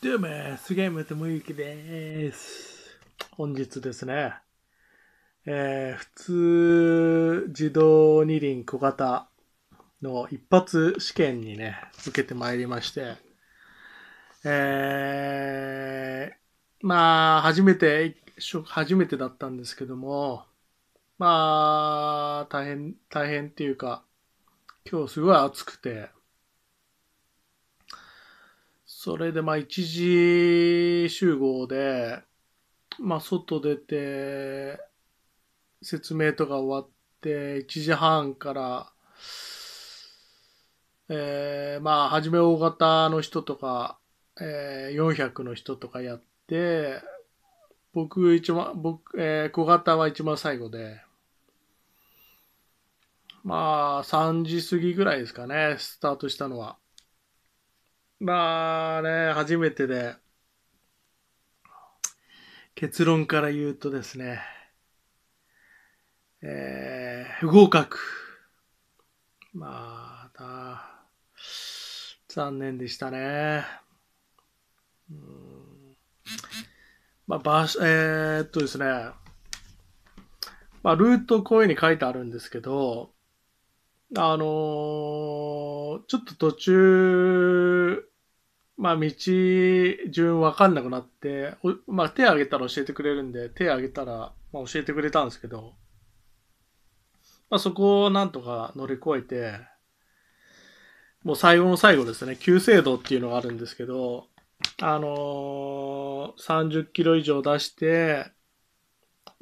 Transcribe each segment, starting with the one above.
どうも、杉本智きです。本日ですね、えー、普通自動二輪小型の一発試験にね、受けてまいりまして、えー、まあ、初めて、初めてだったんですけども、まあ、大変、大変っていうか、今日すごい暑くて、それでまあ1時集合で、まあ外出て、説明とか終わって、1時半から、えー、まあ、初め大型の人とか、えー、400の人とかやって、僕一番、僕、えー、小型は一番最後で、まあ、3時過ぎぐらいですかね、スタートしたのは。まあね、初めてで、結論から言うとですね、えー、不合格。まあ、残念でしたね。うんまあ、場所、えー、っとですね、まあ、ルートこういうふうに書いてあるんですけど、あのー、ちょっと途中まあ、道順分かんなくなって、まあ、手挙げたら教えてくれるんで、手挙げたら、まあ、教えてくれたんですけど、まあ、そこをなんとか乗り越えて、もう最後の最後ですね、急制度っていうのがあるんですけど、あのー、30キロ以上出して、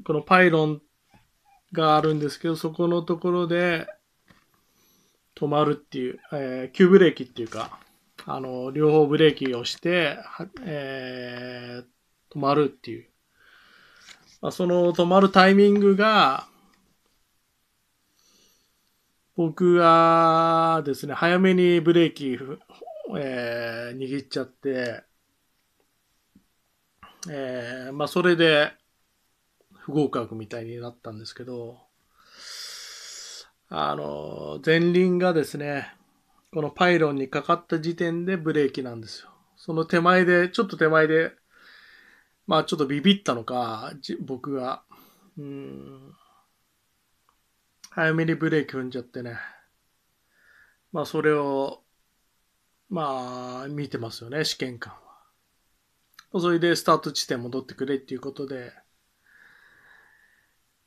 このパイロンがあるんですけど、そこのところで止まるっていう、えー、急ブレーキっていうか、あの、両方ブレーキをして、えー、止まるっていう。まあ、その止まるタイミングが、僕がですね、早めにブレーキ、えー、握っちゃって、えー、まあ、それで、不合格みたいになったんですけど、あの、前輪がですね、このパイロンにかかった時点でブレーキなんですよ。その手前で、ちょっと手前で、まあちょっとビビったのか、僕が。うん。早めにブレーキ踏んじゃってね。まあそれを、まあ見てますよね、試験官は。それでスタート地点戻ってくれっていうことで。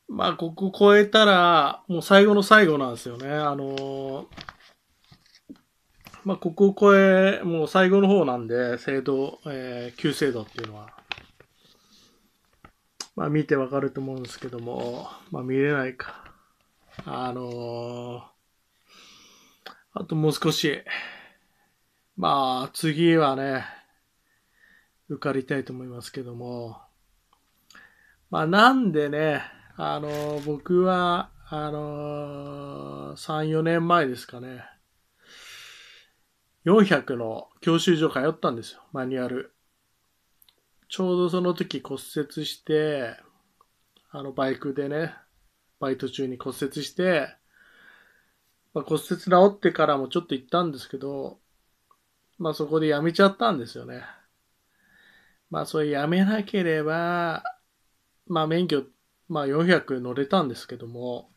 まあここ超えたら、もう最後の最後なんですよね。あのーまあ、ここを越え、もう最後の方なんで、制度、えー、旧制度っていうのは、まあ、見てわかると思うんですけども、まあ、見れないか。あのー、あともう少し、まあ、次はね、受かりたいと思いますけども、まあ、なんでね、あのー、僕は、あのー、3、4年前ですかね、400の教習所通ったんですよ、マニュアル。ちょうどその時骨折して、あのバイクでね、バイト中に骨折して、まあ、骨折治ってからもちょっと行ったんですけど、まあそこでやめちゃったんですよね。まあそれやめなければ、まあ免許、まあ400乗れたんですけども、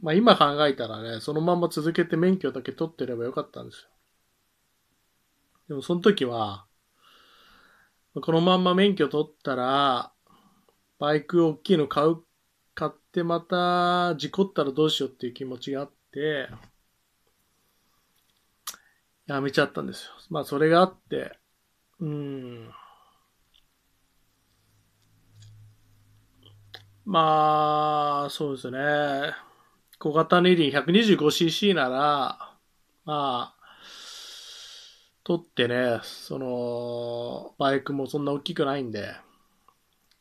まあ今考えたらね、そのまま続けて免許だけ取ってればよかったんですよ。でもその時は、このまんま免許取ったら、バイク大きいの買う、買ってまた事故ったらどうしようっていう気持ちがあって、やめちゃったんですよ。まあそれがあって、うん。まあ、そうですね。小型二輪 125cc なら、まあ、取ってね、その、バイクもそんな大きくないんで、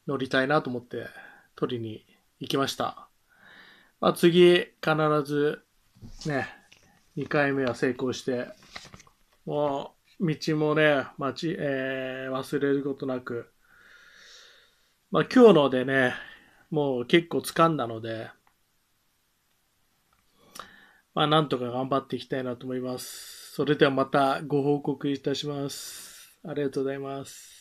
乗りたいなと思って取りに行きました。まあ、次、必ず、ね、2回目は成功して、もう、道もね、待ち、えー、忘れることなく、まあ、今日のでね、もう結構掴んだので、まあ、なんとか頑張っていきたいなと思います。それではまたご報告いたします。ありがとうございます。